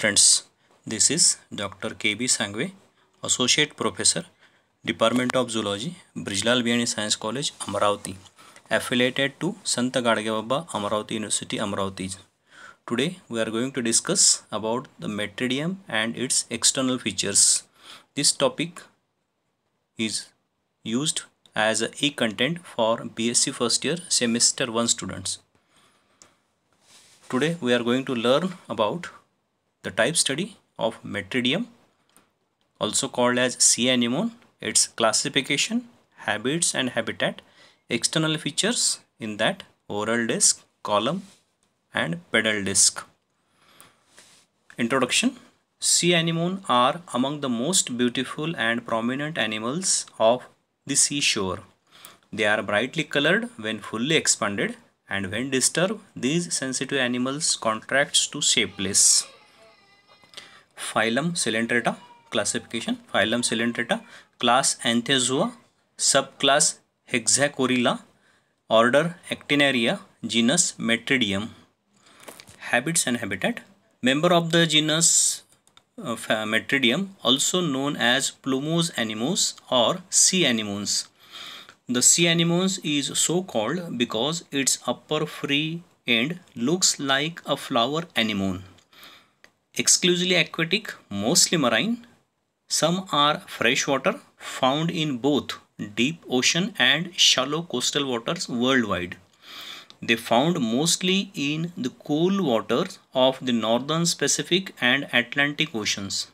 Friends, this is Dr. K.B. Sangwe, Associate Professor, Department of Zoology, Brijlal biani Science College, Amravati, affiliated to Gadge Baba Amravati University, Amravati. Today, we are going to discuss about the metridium and its external features. This topic is used as a e-content for BSc first year semester 1 students. Today, we are going to learn about the type study of Metridium, also called as sea anemone, its classification, habits and habitat, external features in that oral disc, column and pedal disc. Introduction Sea anemone are among the most beautiful and prominent animals of the seashore. They are brightly colored when fully expanded and when disturbed, these sensitive animals contracts to shapeless. Phylum Coelenterata classification phylum Coelenterata class Anthozoa sub class Hexacorallia order Actiniaria genus Metridium habits and habitat member of the genus Metridium also known as plumose anemones or sea anemones the sea anemones is so called because its upper free end looks like a flower anemone exclusively aquatic, mostly marine. Some are freshwater, found in both deep ocean and shallow coastal waters worldwide. They found mostly in the cool waters of the northern Pacific and Atlantic oceans.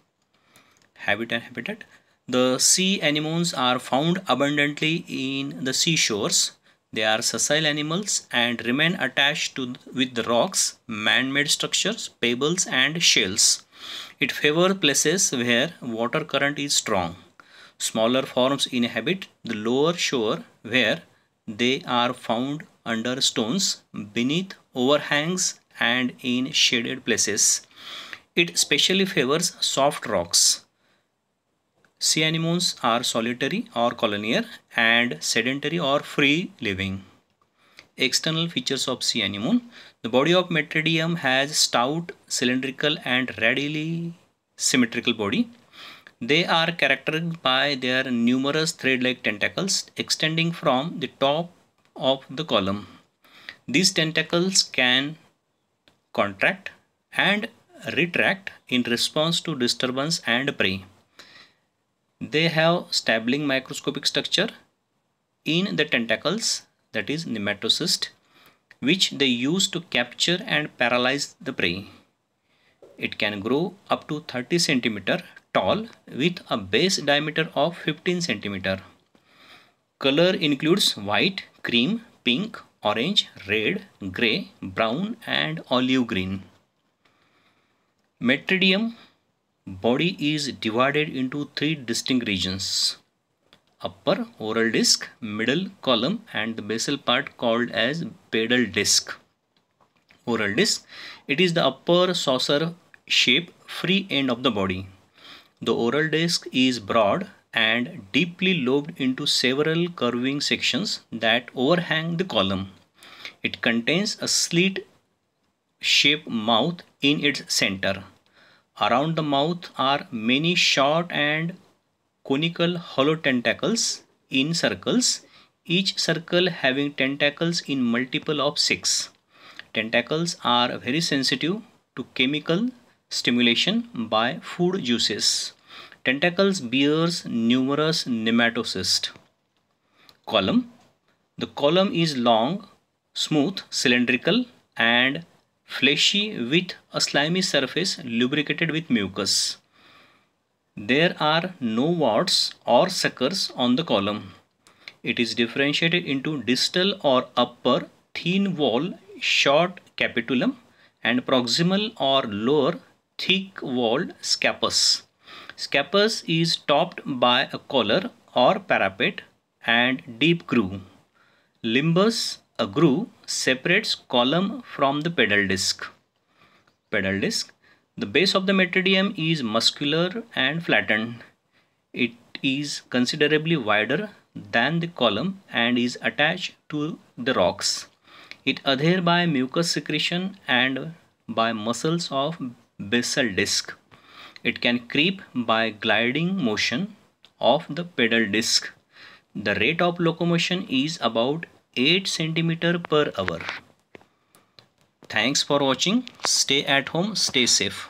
Habitat habitat. The sea anemones are found abundantly in the seashores they are sessile animals and remain attached to with rocks, man-made structures, pebbles and shells. It favors places where water current is strong. Smaller forms inhabit the lower shore where they are found under stones, beneath overhangs and in shaded places. It specially favors soft rocks. Sea anemones are solitary or colonial and sedentary or free living. External features of sea anemone. The body of Metridium has stout, cylindrical and radially symmetrical body. They are characterized by their numerous thread-like tentacles extending from the top of the column. These tentacles can contract and retract in response to disturbance and prey. They have stabling microscopic structure in the tentacles that is nematocyst which they use to capture and paralyze the prey. It can grow up to 30 centimeter tall with a base diameter of 15 centimeter. Color includes white, cream, pink, orange, red, grey, brown and olive green. Metridium body is divided into three distinct regions upper oral disc, middle column and the basal part called as pedal disc. Oral disc, it is the upper saucer shape free end of the body. The oral disc is broad and deeply lobed into several curving sections that overhang the column. It contains a slit shaped mouth in its center. Around the mouth are many short and conical hollow tentacles in circles, each circle having tentacles in multiple of 6. Tentacles are very sensitive to chemical stimulation by food juices. Tentacles bears numerous nematocysts. Column. The column is long, smooth, cylindrical and fleshy with a slimy surface lubricated with mucus. There are no warts or suckers on the column. It is differentiated into distal or upper thin wall short capitulum and proximal or lower thick walled scapus. Scapus is topped by a collar or parapet and deep groove. Limbus a groove separates column from the pedal disc. Pedal disc. The base of the metridium is muscular and flattened. It is considerably wider than the column and is attached to the rocks. It adhere by mucous secretion and by muscles of basal disc. It can creep by gliding motion of the pedal disc. The rate of locomotion is about 8 centimeter per hour thanks for watching stay at home stay safe